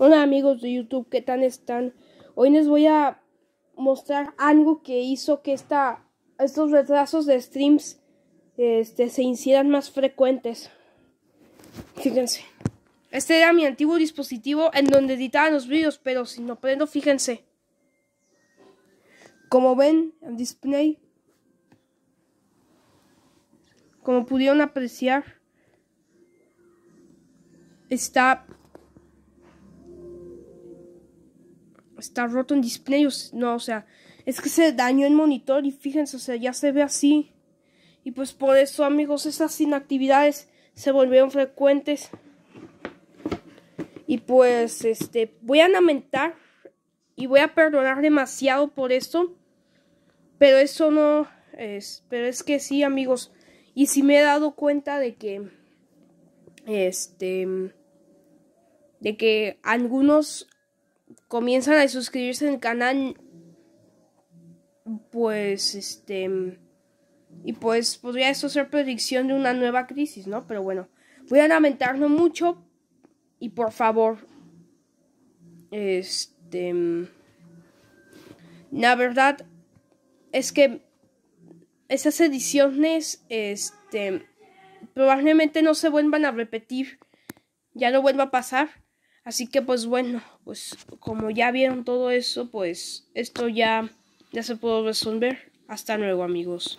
Hola amigos de YouTube, ¿qué tal están? Hoy les voy a mostrar algo que hizo que esta, estos retrasos de streams este, se hicieran más frecuentes. Fíjense. Este era mi antiguo dispositivo en donde editaban los vídeos, pero si no prendo, fíjense. Como ven, el display. Como pudieron apreciar, está está roto en display. No, o sea, es que se dañó el monitor y fíjense, o sea, ya se ve así. Y pues por eso, amigos, esas inactividades se volvieron frecuentes. Y pues, este, voy a lamentar y voy a perdonar demasiado por esto. Pero eso no es, pero es que sí, amigos. Y sí me he dado cuenta de que, este, de que algunos comienzan a suscribirse al canal, pues este... Y pues podría eso ser predicción de una nueva crisis, ¿no? Pero bueno, voy a lamentarlo mucho y por favor, este... La verdad es que esas ediciones, este, probablemente no se vuelvan a repetir, ya no vuelva a pasar. Así que pues bueno, pues como ya vieron todo eso, pues esto ya, ya se pudo resolver. Hasta luego amigos.